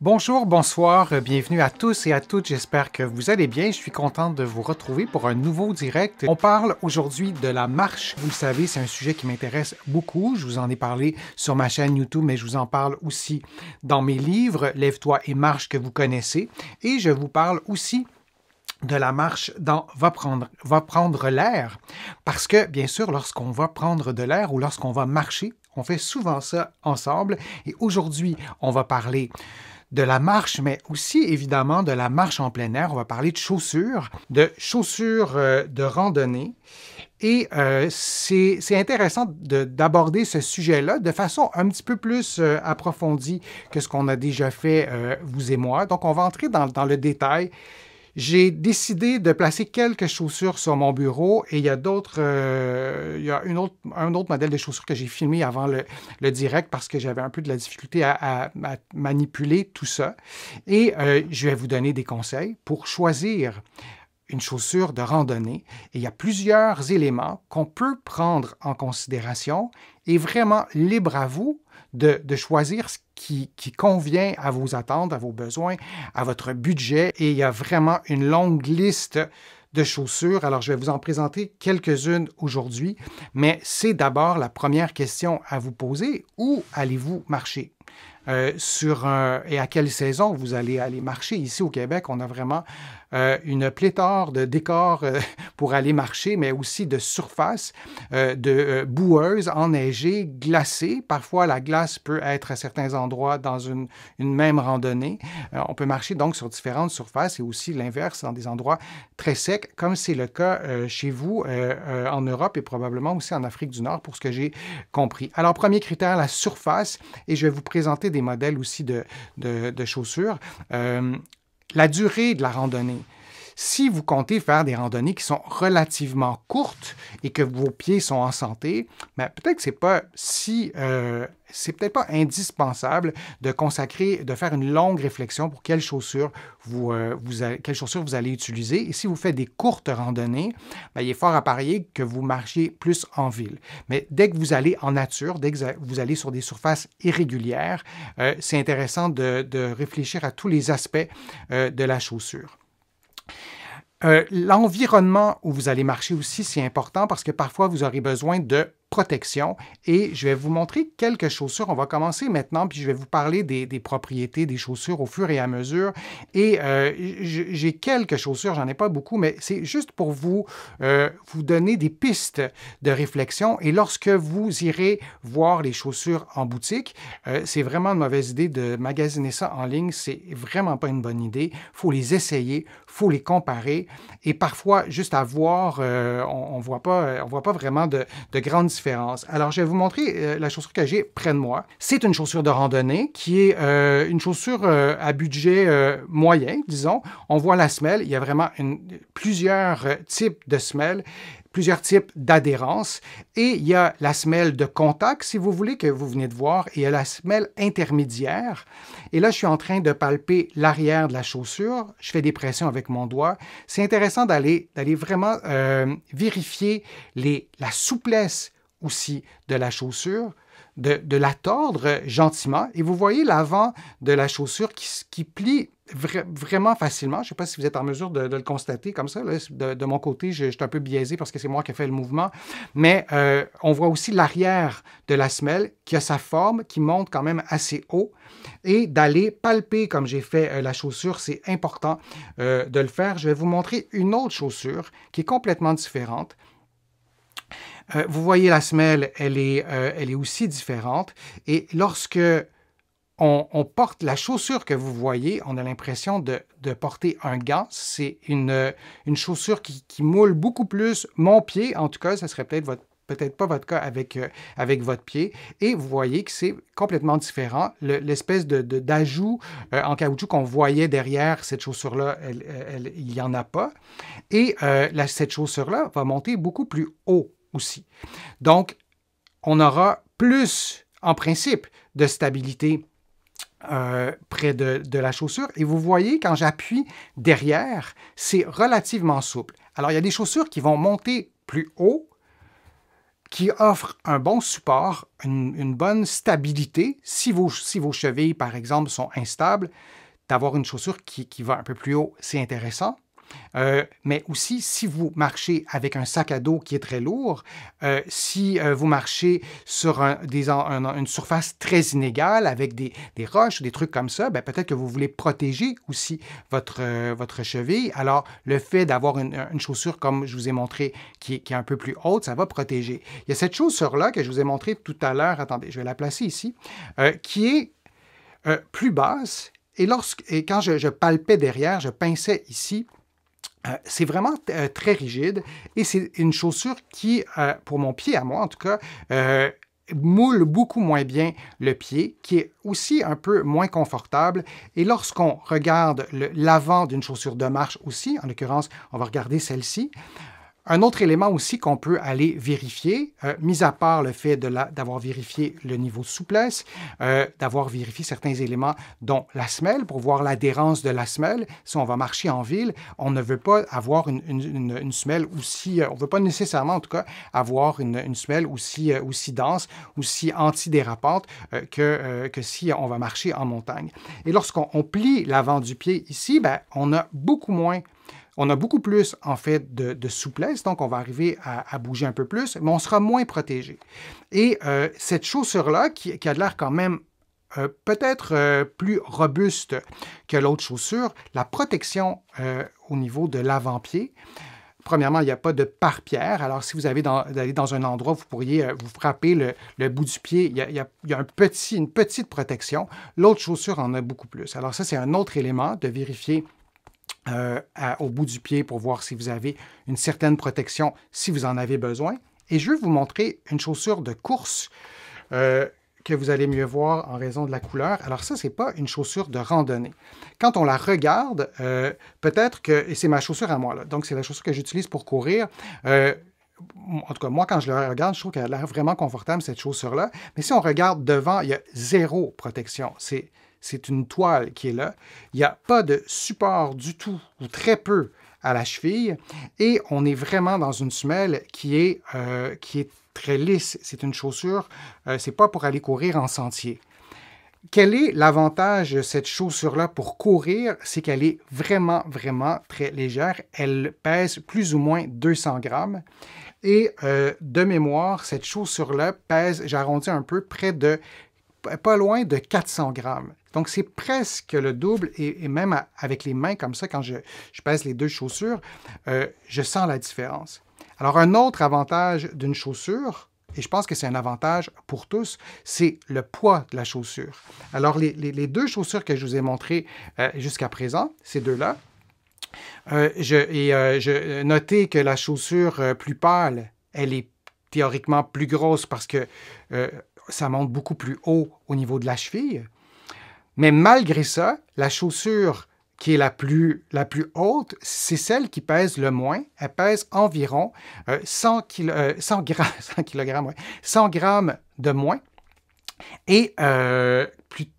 Bonjour, bonsoir, bienvenue à tous et à toutes, j'espère que vous allez bien, je suis contente de vous retrouver pour un nouveau direct. On parle aujourd'hui de la marche, vous le savez, c'est un sujet qui m'intéresse beaucoup, je vous en ai parlé sur ma chaîne YouTube, mais je vous en parle aussi dans mes livres, Lève-toi et marche que vous connaissez, et je vous parle aussi de la marche dans va prendre, va prendre l'air. Parce que, bien sûr, lorsqu'on va prendre de l'air ou lorsqu'on va marcher, on fait souvent ça ensemble. Et aujourd'hui, on va parler de la marche, mais aussi évidemment de la marche en plein air. On va parler de chaussures, de chaussures euh, de randonnée. Et euh, c'est intéressant d'aborder ce sujet-là de façon un petit peu plus euh, approfondie que ce qu'on a déjà fait, vous et moi. Donc, on va entrer dans, dans le détail j'ai décidé de placer quelques chaussures sur mon bureau et il y a d'autres, euh, il y a un autre modèle de chaussures que j'ai filmé avant le, direct parce que j'avais un peu de la difficulté à, manipuler tout ça. Et euh, je vais vous donner des conseils pour choisir une chaussure de randonnée et il y a plusieurs éléments qu'on peut prendre en considération et vraiment libre à vous de, choisir ce qui, qui, convient à vos attentes, à vos besoins, à votre budget. Et il y a vraiment une longue liste de chaussures. Alors, je vais vous en présenter quelques-unes aujourd'hui, mais c'est d'abord la première question à vous poser. Où allez-vous marcher? Euh, sur un et à quelle saison vous allez aller marcher. Ici au Québec, on a vraiment euh, une pléthore de décors euh, pour aller marcher, mais aussi de surfaces, de boueuses, enneigées, glacées. Parfois, la glace peut être à certains endroits dans une, une même randonnée. on peut marcher donc sur différentes surfaces et aussi l'inverse dans des endroits très secs, comme c'est le cas chez vous en Europe et probablement aussi en Afrique du Nord, pour ce que j'ai compris. Alors, premier critère, la surface, et je vais vous présenter présenter des modèles aussi de, chaussures. Euh, la durée de la randonnée. Si vous comptez faire des randonnées qui sont relativement courtes et que vos pieds sont en santé, ben, peut-être que c'est pas euh, peut-être pas indispensable de consacrer, de faire une longue réflexion pour quelles chaussures vous, euh, allez, utiliser. Et si vous faites des courtes randonnées, ben, il est fort à parier que vous marchiez plus en ville. Mais dès que vous allez en nature, dès que vous allez sur des surfaces irrégulières, euh, c'est intéressant de, réfléchir à tous les aspects de la chaussure. Euh, l'environnement où vous allez marcher aussi, c'est important parce que parfois, vous aurez besoin de protection et je vais vous montrer quelques chaussures. On va commencer maintenant, puis je vais vous parler des, propriétés des chaussures au fur et à mesure. Et euh, j'ai quelques chaussures, j'en ai pas beaucoup, mais c'est juste pour vous, euh, vous donner des pistes de réflexion. Et lorsque vous irez voir les chaussures en boutique, euh, c'est vraiment une mauvaise idée de magasiner ça en ligne. C'est vraiment pas une bonne idée. faut les essayer, faut les comparer. Et parfois, juste à voir, on, voit pas, on voit pas vraiment de, de grandes alors, je vais vous montrer euh, la chaussure que j'ai près de moi. C'est une chaussure de randonnée qui est euh, une chaussure euh, à budget moyen, disons. On voit la semelle. Il y a vraiment plusieurs types de semelles plusieurs types d'adhérence et il y a la semelle de contact, si vous voulez, que vous venez de voir, et il y a la semelle intermédiaire. Et là, je suis en train de palper l'arrière de la chaussure, je fais des pressions avec mon doigt. C'est intéressant d'aller vraiment vérifier la souplesse aussi de la chaussure, de, la tordre gentiment. Et vous voyez l'avant de la chaussure qui, plie vraiment facilement. Je ne sais pas si vous êtes en mesure de, le constater comme ça. de, mon côté, je, suis un peu biaisé parce que c'est moi qui ai fait le mouvement. Mais euh, on voit aussi l'arrière de la semelle qui a sa forme, qui monte quand même assez haut. Et d'aller palper comme j'ai fait euh, la chaussure, c'est important euh, de le faire. Je vais vous montrer une autre chaussure qui est complètement différente euh, vous voyez la semelle, elle est, euh, elle est aussi différente. Et lorsque on, porte la chaussure que vous voyez, on a l'impression de, porter un gant. C'est une, une, chaussure qui, qui, moule beaucoup plus mon pied. En tout cas, ça serait peut-être votre peut-être pas votre cas avec, euh, avec votre pied. Et vous voyez que c'est complètement différent. L'espèce de d'ajout en caoutchouc qu'on voyait derrière cette chaussure-là, il n'y en a pas. Et cette chaussure-là va monter beaucoup plus haut aussi. Donc, on aura plus, en principe, de stabilité euh, près de, la chaussure. Et vous voyez, quand j'appuie derrière, c'est relativement souple. Alors, il y a des chaussures qui vont monter plus haut, qui offrent un bon support, une, bonne stabilité. Si vos, chevilles, par exemple, sont instables, d'avoir une chaussure qui va un peu plus haut, c'est intéressant. Euh, mais aussi, si vous marchez avec un sac à dos qui est très lourd, euh, si euh, vous marchez sur une surface très inégale avec des, des roches, des trucs comme ça, ben, peut-être que vous voulez protéger aussi votre, cheville. Alors, le fait d'avoir une, chaussure, comme je vous ai montré, qui, est un peu plus haute, ça va protéger. Il y a cette chaussure-là que je vous ai montrée tout à l'heure, attendez, je vais la placer ici, qui est plus basse et, lorsque, et, quand je, je, palpais derrière, je pinçais ici, euh, c'est vraiment euh, très rigide et c'est une chaussure qui, euh, pour mon pied à moi en tout cas, moule beaucoup moins bien le pied, qui est aussi un peu moins confortable. Et lorsqu'on regarde l'avant d'une chaussure de marche aussi, en l'occurrence, on va regarder celle-ci, un autre élément aussi qu'on peut aller vérifier, euh, mis à part le fait d'avoir vérifié le niveau de souplesse, euh, d'avoir vérifié certains éléments dont la semelle, pour voir l'adhérence de la semelle, si on va marcher en ville, on ne veut pas avoir une, semelle aussi, euh, on ne veut pas nécessairement en tout cas avoir une, semelle aussi, aussi dense, aussi antidérapante dérapante que, que si on va marcher en montagne. Et lorsqu'on plie l'avant du pied ici, ben, on a beaucoup moins on a beaucoup plus, en fait, de, souplesse, donc on va arriver à, bouger un peu plus, mais on sera moins protégé. Et euh, cette chaussure-là, qui, a l'air quand même euh, peut-être euh, plus robuste que l'autre chaussure, la protection au niveau de l'avant-pied, premièrement, il n'y a pas de pare-pierre. Alors, si vous avez dans, dans un endroit, vous pourriez vous frapper le, bout du pied. Il y a, une petite protection. L'autre chaussure en a beaucoup plus. Alors, ça, c'est un autre élément de vérifier euh, au bout du pied pour voir si vous avez une certaine protection, si vous en avez besoin. Et je vais vous montrer une chaussure de course euh, que vous allez mieux voir en raison de la couleur. Alors ça, ce n'est pas une chaussure de randonnée. Quand on la regarde, euh, peut-être que... Et c'est ma chaussure à moi, là. Donc c'est la chaussure que j'utilise pour courir. en tout cas, moi, quand je la regarde, je trouve qu'elle a l'air vraiment confortable, cette chaussure-là. Mais si on regarde devant, il y a zéro protection. C'est c'est une toile qui est là. Il n'y a pas de support du tout, ou très peu, à la cheville. Et on est vraiment dans une semelle qui est, euh, très lisse. C'est une chaussure, Ce euh, c'est pas pour aller courir en sentier. Quel est l'avantage de cette chaussure-là pour courir? C'est qu'elle est vraiment, vraiment très légère. Elle pèse plus ou moins 200 grammes. Et euh, de mémoire, cette chaussure-là pèse, j'arrondis un peu, près de, pas loin de 400 grammes. Donc, c'est presque le double. Et, même avec les mains comme ça, quand je, pèse les deux chaussures, euh, je sens la différence. Alors, un autre avantage d'une chaussure, et je pense que c'est un avantage pour tous, c'est le poids de la chaussure. Alors, les, deux chaussures que je vous ai montrées euh, jusqu'à présent, ces deux-là, euh, et que la chaussure plus pâle, elle est théoriquement plus grosse parce que ça monte beaucoup plus haut au niveau de la cheville. Mais malgré ça, la chaussure qui est la plus, la plus haute, c'est celle qui pèse le moins. Elle pèse environ 100, euh, euh, grammes, de moins. Et euh,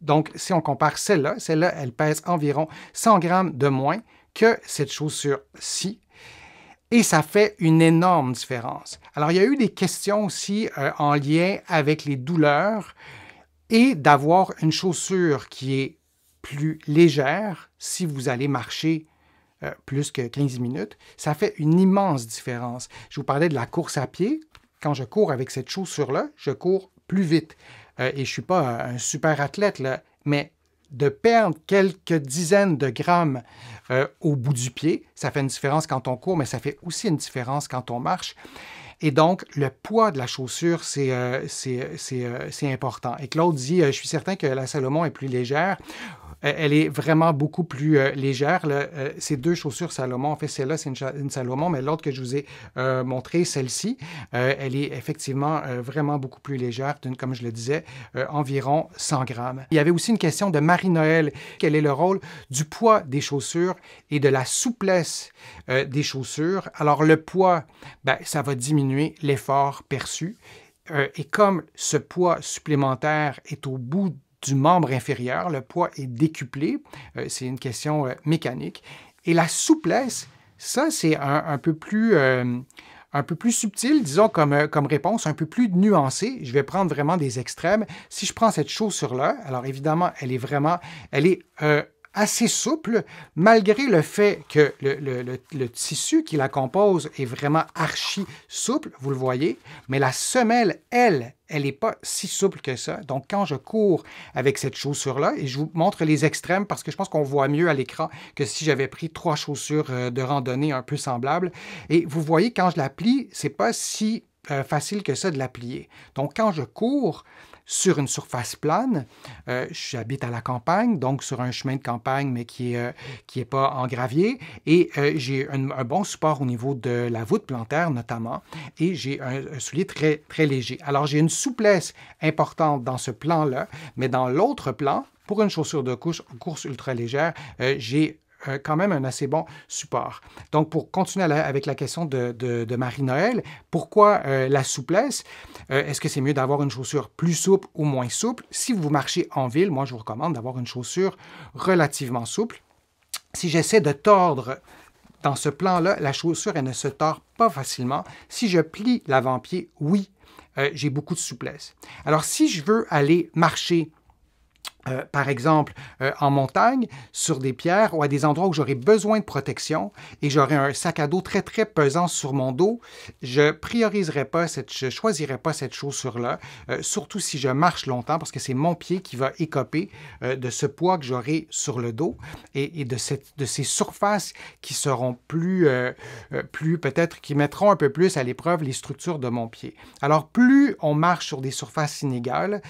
donc, si on compare celle-là, celle-là, elle pèse environ 100 grammes de moins que cette chaussure-ci. Et ça fait une énorme différence. Alors, il y a eu des questions aussi en lien avec les douleurs et d'avoir une chaussure qui est plus légère si vous allez marcher euh, plus que 15 minutes. Ça fait une immense différence. Je vous parlais de la course à pied. Quand je cours avec cette chaussure-là, je cours plus vite. Euh, et je ne suis pas un super athlète, mais de perdre quelques dizaines de grammes euh, au bout du pied, ça fait une différence quand on court, mais ça fait aussi une différence quand on marche. Et donc, le poids de la chaussure, c'est euh, euh, euh, important. Et Claude dit, je suis certain que la Salomon est plus légère. Euh, elle est vraiment beaucoup plus euh, légère. Euh, ces deux chaussures Salomon, en fait, celle-là, c'est une, Salomon, mais l'autre que je vous ai montrée, celle-ci, elle est effectivement vraiment beaucoup plus légère, comme je le disais, environ 100 grammes. Il y avait aussi une question de Marie-Noël. Quel est le rôle du poids des chaussures et de la souplesse des chaussures? Alors, le poids, ben, ça va diminuer l'effort perçu. et comme ce poids supplémentaire est au bout du membre inférieur, le poids est décuplé, euh, c'est une question euh, mécanique. Et la souplesse, ça c'est un, peu plus euh, un peu plus subtil, disons, comme, comme réponse, un peu plus nuancé. Je vais prendre vraiment des extrêmes. Si je prends cette chaussure-là, alors évidemment, elle est vraiment, elle est assez souple, malgré le fait que le, tissu qui la compose est vraiment archi souple, vous le voyez, mais la semelle, elle, elle n'est pas si souple que ça. Donc, quand je cours avec cette chaussure-là, et je vous montre les extrêmes parce que je pense qu'on voit mieux à l'écran que si j'avais pris trois chaussures euh, de randonnée un peu semblables. Et vous voyez, quand je la plie, c'est pas si euh, facile que ça de la plier. Donc, quand je cours, sur une surface plane. Euh, j'habite à la campagne, donc sur un chemin de campagne, mais qui n'est euh, pas en gravier. Et euh, j'ai un, bon support au niveau de la voûte plantaire, notamment. Et j'ai un, soulier très, très léger. Alors, j'ai une souplesse importante dans ce plan-là, mais dans l'autre plan, pour une chaussure de couche, course ultra légère, j'ai euh, quand même un assez bon support. Donc, pour continuer avec la question de, Marie-Noël, pourquoi euh, la souplesse? Euh, est-ce que c'est mieux d'avoir une chaussure plus souple ou moins souple? Si vous marchez en ville, moi, je vous recommande d'avoir une chaussure relativement souple. Si j'essaie de tordre dans ce plan-là, la chaussure, elle ne se tord pas facilement. Si je plie l'avant-pied, oui, j'ai beaucoup de souplesse. Alors, si je veux aller marcher euh, par exemple, euh, en montagne, sur des pierres ou à des endroits où j'aurai besoin de protection et j'aurai un sac à dos très très pesant sur mon dos, je prioriserai pas cette, je choisirai pas cette chaussure-là, euh, surtout si je marche longtemps parce que c'est mon pied qui va écoper de ce poids que j'aurai sur le dos et, de, cette, de ces surfaces qui seront plus, plus peut-être qui mettront un peu plus à l'épreuve les structures de mon pied. Alors plus on marche sur des surfaces inégales,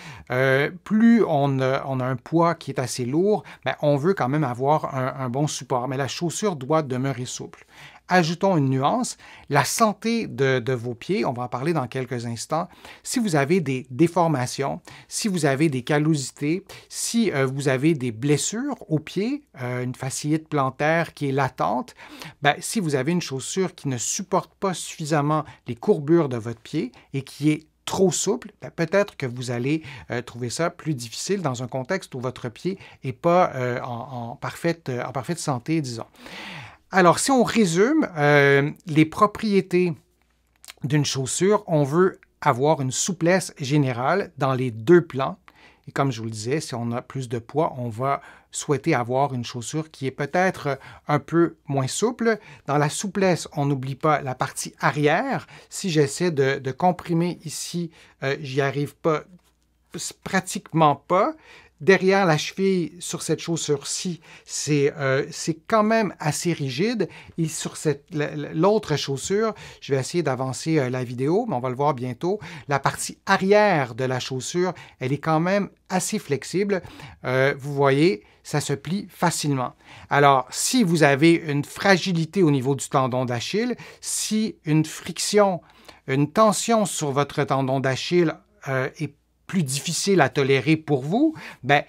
plus on, on un poids qui est assez lourd, ben, on veut quand même avoir un, bon support, mais la chaussure doit demeurer souple ajoutons une nuance, la santé de, vos pieds, on va en parler dans quelques instants, si vous avez des déformations, si vous avez des callosités, si euh, vous avez des blessures au pieds, euh, une fasciite plantaire qui est latente, ben, si vous avez une chaussure qui ne supporte pas suffisamment les courbures de votre pied et qui est trop souple, ben, peut-être que vous allez euh, trouver ça plus difficile dans un contexte où votre pied n'est pas euh, en, parfaite, euh, en parfaite santé, disons. Alors, si on résume les propriétés d'une chaussure, on veut avoir une souplesse générale dans les deux plans, et comme je vous le disais, si on a plus de poids, on va souhaiter avoir une chaussure qui est peut-être euh, un peu moins souple. Dans la souplesse, on n'oublie pas la partie arrière. Si j'essaie de, comprimer ici, euh, j'y arrive pas pratiquement pas derrière la cheville sur cette chaussure-ci, c'est euh, quand même assez rigide. Et sur l'autre chaussure, je vais essayer d'avancer euh, la vidéo, mais on va le voir bientôt. La partie arrière de la chaussure, elle est quand même assez flexible. Euh, vous voyez, ça se plie facilement. Alors, si vous avez une fragilité au niveau du tendon d'Achille, si une friction, une tension sur votre tendon d'Achille euh, est plus difficile à tolérer pour vous, ben,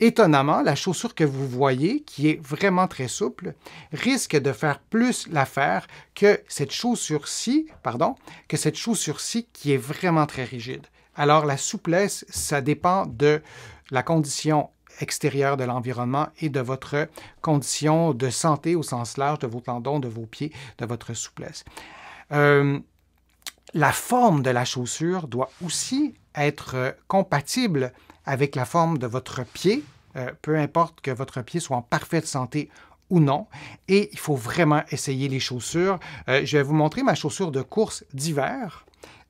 étonnamment, la chaussure que vous voyez, qui est vraiment très souple, risque de faire plus l'affaire que cette chaussure-ci, pardon, que cette chaussure-ci qui est vraiment très rigide. Alors la souplesse, ça dépend de la condition extérieure de l'environnement et de votre condition de santé au sens large de vos tendons, de vos pieds, de votre souplesse. Euh, la forme de la chaussure doit aussi être euh, compatible avec la forme de votre pied, euh, peu importe que votre pied soit en parfaite santé ou non. Et il faut vraiment essayer les chaussures. Euh, je vais vous montrer ma chaussure de course d'hiver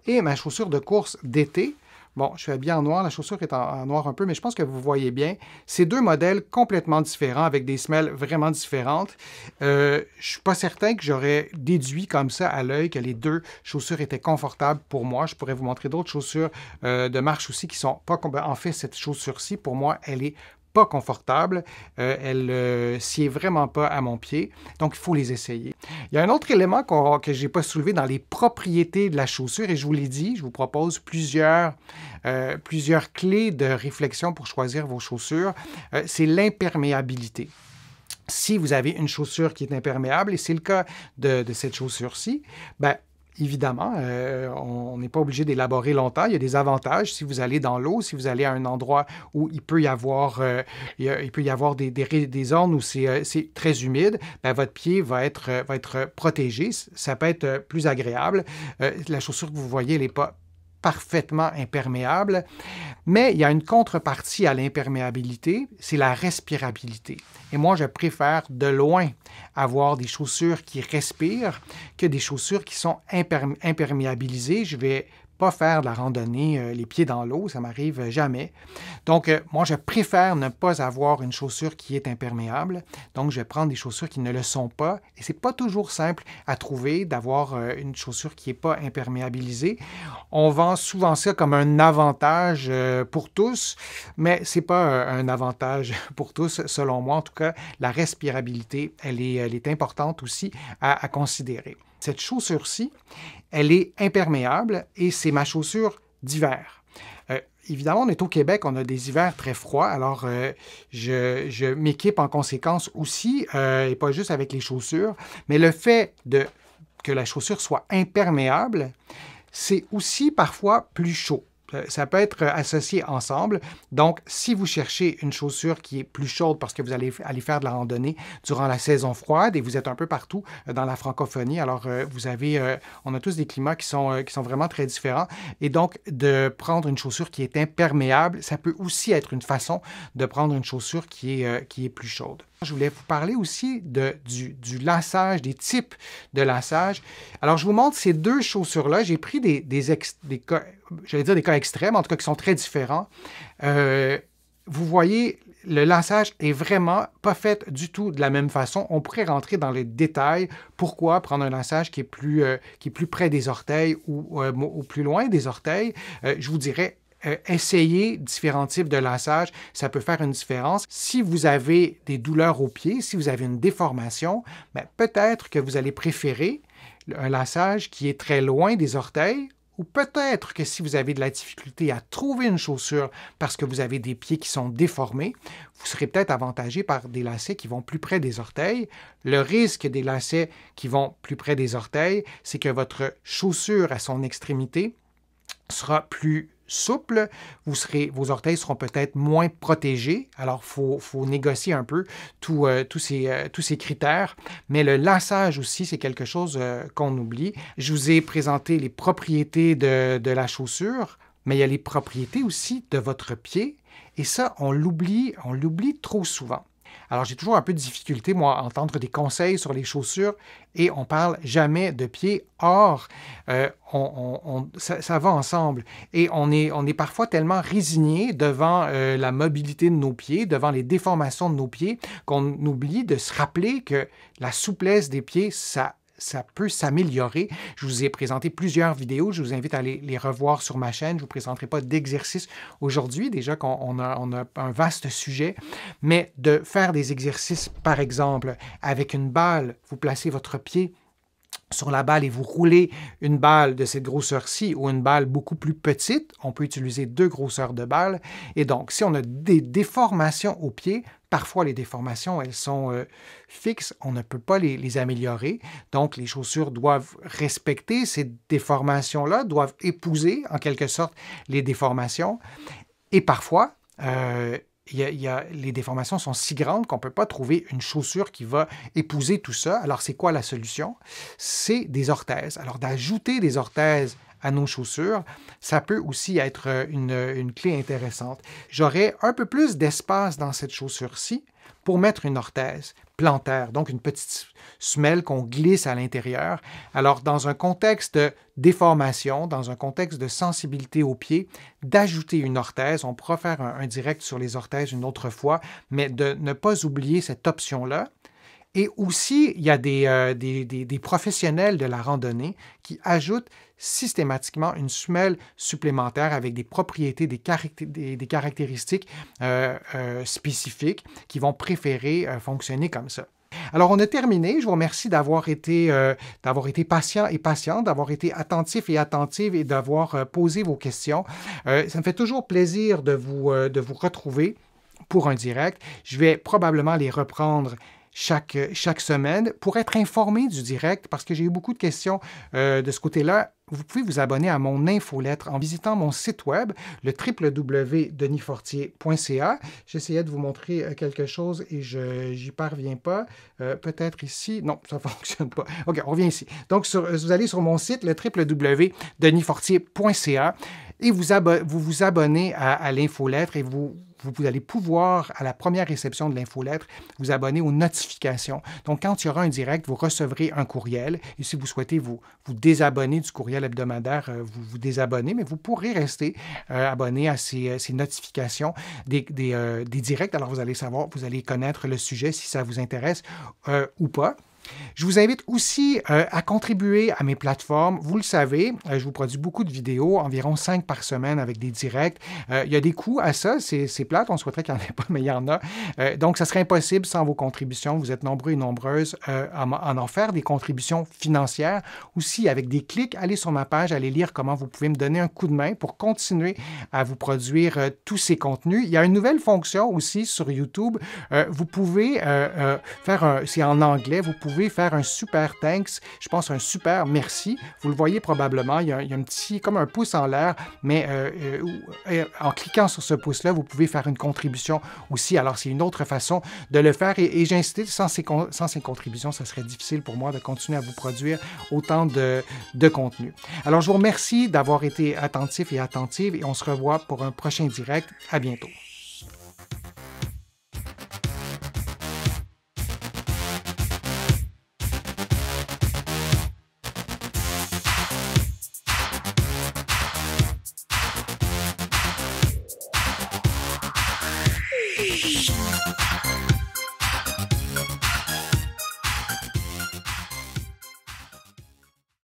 et ma chaussure de course d'été. Bon, je suis habillé en noir, la chaussure est en, noir un peu, mais je pense que vous voyez bien. C'est deux modèles complètement différents, avec des semelles vraiment différentes. Euh, je ne suis pas certain que j'aurais déduit comme ça à l'œil que les deux chaussures étaient confortables pour moi. Je pourrais vous montrer d'autres chaussures euh, de marche aussi qui sont pas... En fait, cette chaussure-ci, pour moi, elle est confortable, euh, elle euh, s'y est vraiment pas à mon pied, donc il faut les essayer. Il y a un autre élément que j'ai pas soulevé dans les propriétés de la chaussure, et je vous l'ai dit, je vous propose plusieurs, euh, plusieurs clés de réflexion pour choisir vos chaussures. Euh, c'est l'imperméabilité si vous avez une chaussure qui est imperméable, et c'est le cas de, de cette chaussure-ci, ben, Évidemment, euh, on n'est pas obligé d'élaborer longtemps. Il y a des avantages si vous allez dans l'eau, si vous allez à un endroit où il peut y avoir, euh, il peut y avoir des, des, zones où c'est euh, très humide, ben, votre pied va être, va être protégé. Ça peut être plus agréable. la chaussure que vous voyez, elle n'est pas parfaitement imperméable, mais il y a une contrepartie à l'imperméabilité, c'est la respirabilité. Et moi, je préfère de loin avoir des chaussures qui respirent que des chaussures qui sont imperméabilisées. Je vais pas faire de la randonnée euh, les pieds dans l'eau, ça m'arrive jamais. Donc, euh, moi, je préfère ne pas avoir une chaussure qui est imperméable. Donc, je prends des chaussures qui ne le sont pas. Et c'est pas toujours simple à trouver d'avoir euh, une chaussure qui n'est pas imperméabilisée. On vend souvent ça comme un avantage pour tous, mais c'est pas un avantage pour tous, selon moi. En tout cas, la respirabilité, elle est, elle est importante aussi à considérer. Cette chaussure-ci, elle est imperméable et c'est ma chaussure d'hiver. Euh, évidemment, on est au Québec, on a des hivers très froids, alors euh, je, m'équipe en conséquence aussi, euh, et pas juste avec les chaussures, mais le fait de, que la chaussure soit imperméable, c'est aussi parfois plus chaud. Euh, ça peut être euh, associé ensemble. Donc, si vous cherchez une chaussure qui est plus chaude parce que vous allez aller faire de la randonnée durant la saison froide et vous êtes un peu partout euh, dans la francophonie, alors vous avez, on a tous des climats qui sont, vraiment très différents. Et donc, de prendre une chaussure qui est imperméable, ça peut aussi être une façon de prendre une chaussure qui est plus chaude. Je voulais vous parler aussi du, du, lassage, des types de lassage. Alors, je vous montre ces deux chaussures-là. J'ai pris des, cas, dire des cas extrêmes, en tout cas qui sont très différents. Euh, vous voyez, le lassage est vraiment pas fait du tout de la même façon. On pourrait rentrer dans les détails. Pourquoi prendre un lassage qui est plus, euh, qui est plus près des orteils ou euh, plus loin des orteils? je vous dirais euh, essayer essayez différents types de lassage, ça peut faire une différence. Si vous avez des douleurs aux pieds, si vous avez une déformation, ben, peut-être que vous allez préférer un lassage qui est très loin des orteils ou peut-être que si vous avez de la difficulté à trouver une chaussure parce que vous avez des pieds qui sont déformés, vous serez peut-être avantagé par des lacets qui vont plus près des orteils. Le risque des lacets qui vont plus près des orteils, c'est que votre chaussure à son extrémité sera plus souple, vous serez, vos orteils seront peut-être moins protégés. Alors, il faut, négocier un peu euh, euh, tous ces critères. Mais le lassage aussi, c'est quelque chose euh, qu'on oublie. Je vous ai présenté les propriétés de, de la chaussure, mais il y a les propriétés aussi de votre pied. Et ça, on l'oublie, on l'oublie trop souvent. Alors j'ai toujours un peu de difficulté, moi, à entendre des conseils sur les chaussures et on parle jamais de pieds. Or, euh, on, ça, va ensemble et on est, on est parfois tellement résigné devant euh, la mobilité de nos pieds, devant les déformations de nos pieds, qu'on oublie de se rappeler que la souplesse des pieds, ça ça peut s'améliorer. Je vous ai présenté plusieurs vidéos, je vous invite à aller les revoir sur ma chaîne. Je ne vous présenterai pas d'exercice aujourd'hui, déjà qu'on a un vaste sujet, mais de faire des exercices, par exemple, avec une balle, vous placez votre pied sur la balle et vous roulez une balle de cette grosseur-ci ou une balle beaucoup plus petite, on peut utiliser deux grosseurs de balle. Et donc, si on a des déformations au pied, parfois les déformations, elles sont euh, fixes, on ne peut pas les, améliorer. Donc, les chaussures doivent respecter ces déformations-là, doivent épouser en quelque sorte les déformations. Et parfois, euh, les déformations sont si grandes qu'on ne peut pas trouver une chaussure qui va épouser tout ça. Alors, c'est quoi la solution? C'est des orthèses. Alors, d'ajouter des orthèses à nos chaussures, ça peut aussi être une, une clé intéressante. J'aurai un peu plus d'espace dans cette chaussure-ci, pour mettre une orthèse plantaire, donc une petite semelle qu'on glisse à l'intérieur. Alors, dans un contexte de déformation, dans un contexte de sensibilité au pied, d'ajouter une orthèse, on pourra faire un direct sur les orthèses une autre fois, mais de ne pas oublier cette option-là, et aussi, il y a euh, des, professionnels de la randonnée qui ajoutent systématiquement une semelle supplémentaire avec des propriétés, des, caractéristiques euh, euh, spécifiques qui vont préférer fonctionner comme ça. Alors, on a terminé. Je vous remercie d'avoir été, patient et patient, d'avoir été attentif et attentive et d'avoir posé vos questions. ça me fait toujours plaisir de vous retrouver pour un direct. Je vais probablement les reprendre chaque, chaque semaine pour être informé du direct parce que j'ai eu beaucoup de questions euh, de ce côté-là. Vous pouvez vous abonner à mon infolettre en visitant mon site web, le www.denisfortier.ca. J'essayais de vous montrer euh, quelque chose et je n'y parviens pas. Euh, peut-être ici. Non, ça ne fonctionne pas. OK, on revient ici. Donc, sur, vous allez sur mon site, le www.denisfortier.ca et vous, vous vous abonnez à, à l'infolettre et vous vous allez pouvoir, à la première réception de l'infolettre, vous abonner aux notifications. Donc, quand il y aura un direct, vous recevrez un courriel. Et si vous souhaitez vous, désabonner du courriel hebdomadaire, euh, vous vous désabonnez, mais vous pourrez rester euh, abonné à ces, euh, notifications des, directs. Alors, vous allez savoir, vous allez connaître le sujet si ça vous intéresse ou pas. Je vous invite aussi euh, à contribuer à mes plateformes. Vous le savez, euh, je vous produis beaucoup de vidéos, environ cinq par semaine avec des directs. Euh, il y a des coûts à ça, c'est plate, on souhaiterait qu'il n'y en ait pas, mais il y en a. donc, ça serait impossible sans vos contributions. Vous êtes nombreux et nombreuses à, en, faire des contributions financières. Aussi, avec des clics, allez sur ma page, allez lire comment vous pouvez me donner un coup de main pour continuer à vous produire tous ces contenus. Il y a une nouvelle fonction aussi sur YouTube. vous pouvez faire un... C'est en anglais, vous pouvez pouvez faire un super thanks, je pense un super merci. Vous le voyez probablement, il y a, un petit, comme un pouce en l'air, mais euh, euh, euh, en cliquant sur ce pouce-là, vous pouvez faire une contribution aussi. Alors, c'est une autre façon de le faire et, j'insiste, sans ces, sans ces contributions, ça serait difficile pour moi de continuer à vous produire autant de, de contenu. Alors, je vous remercie d'avoir été attentif et attentive et on se revoit pour un prochain direct. À bientôt.